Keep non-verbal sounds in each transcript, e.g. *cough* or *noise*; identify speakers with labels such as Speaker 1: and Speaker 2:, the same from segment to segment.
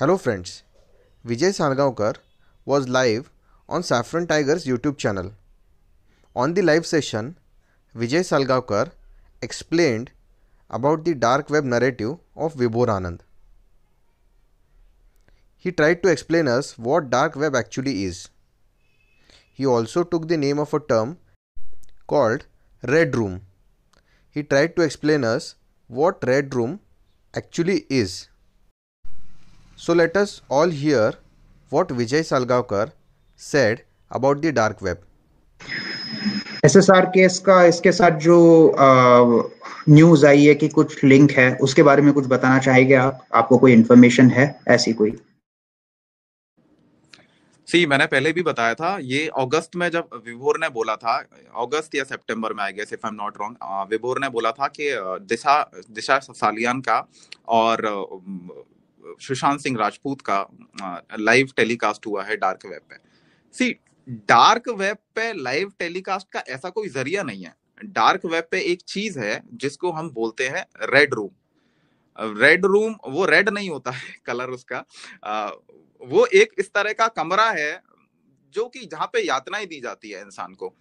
Speaker 1: Hello friends, Vijay Salgaonkar was live on Saffron Tiger's YouTube channel. On the live session, Vijay Salgaonkar explained about the dark web narrative of Vibhor Anand. He tried to explain us what dark web actually is. He also took the name of a term called red room. He tried to explain us what red room actually is. So let us all hear what Vijay Salgaonkar said about the dark web
Speaker 2: SSR case का इसके साथ जो news आई है कि कुछ link है उसके बारे में कुछ बताना चाहेंगे आप आपको कोई इंफॉर्मेशन है ऐसी कोई सी मैंने पहले भी बताया था ये अगस्त में जब विभोर ने बोला था अगस्त या सितंबर में I guess if I am not wrong Vibhor ने बोला था कि दिशा दिशा सालियान का और सुशांत सिंह राजपूत का लाइव टेलीकास्ट हुआ है डार्क वेब पे सी डार्क वेब पे लाइव टेलीकास्ट का ऐसा कोई जरिया नहीं है डार्क वेब पे एक चीज है जिसको हम बोलते हैं रेड रूम रेड रूम वो रेड नहीं होता है कलर *laughs* उसका वो एक इस तरह का कमरा है जो कि जहां पे यातनाएं दी जाती है इंसान को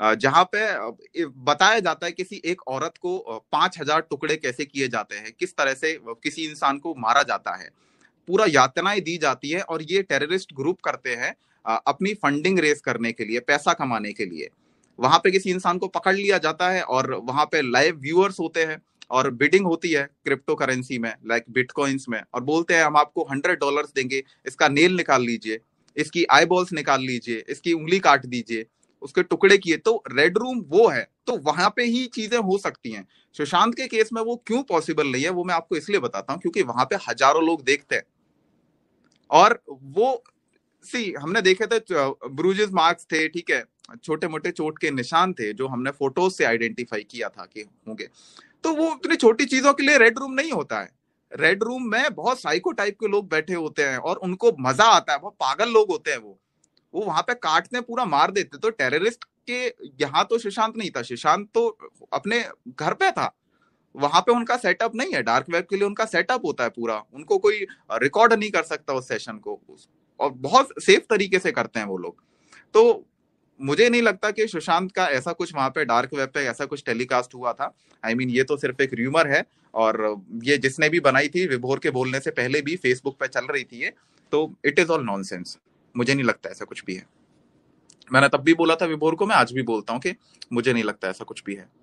Speaker 2: जहां पे बताया जाता है किसी एक औरत को पांच हजार टुकड़े कैसे किए जाते हैं किस तरह से किसी इंसान को मारा जाता है पूरा यातनाएं दी जाती है और ये टेररिस्ट ग्रुप करते हैं अपनी फंडिंग रेस करने के लिए पैसा कमाने के लिए वहां पे किसी इंसान को पकड़ लिया जाता है और वहां पे लाइव व्यूअर्स होते हैं और बिडिंग होती है क्रिप्टो करेंसी में लाइक बिटकॉइंस में और बोलते हैं हम आपको हंड्रेड डॉलर देंगे इसका नेल निकाल लीजिए इसकी आई बॉल्स निकाल लीजिए इसकी उंगली काट दीजिए उसके टुकड़े किए तो रेड रूम वो है तो वहां पे ही चीजें हो सकती हैं सुशांत के केस में वो क्यों पॉसिबल नहीं है वो मैं आपको इसलिए बताता हूँ क्योंकि वहां पे हजारों लोग देखते हैं और वो सी हमने देखे थे ब्रूजेस मार्क्स थे ठीक है छोटे मोटे चोट के निशान थे जो हमने फोटोज से आइडेंटिफाई किया था कि होंगे तो वो इतनी छोटी चीजों के लिए रेड रूम नहीं होता है रेड रूम में बहुत साइको टाइप के लोग बैठे होते हैं और उनको मजा आता है बहुत पागल लोग होते हैं वो वो वहां पे काटते पूरा मार देते तो टेररिस्ट के यहाँ तो सुशांत नहीं था सुशांत तो अपने घर पे था वहां पे उनका सेटअप नहीं है डार्क वेब के लिए उनका सेटअप होता है पूरा उनको कोई रिकॉर्ड नहीं कर सकता उस सेशन को और बहुत सेफ तरीके से करते हैं वो लोग तो मुझे नहीं लगता कि सुशांत का ऐसा कुछ वहां पे डार्क वेब पे ऐसा कुछ टेलीकास्ट हुआ था आई I मीन mean, ये तो सिर्फ एक र्यूमर है और ये जिसने भी बनाई थी विभोर के बोलने से पहले भी फेसबुक पे चल रही थी ये तो इट इज ऑल नॉन मुझे नहीं लगता ऐसा कुछ भी है मैंने तब भी बोला था विभोर को मैं आज भी बोलता हूँ कि मुझे नहीं लगता ऐसा कुछ भी है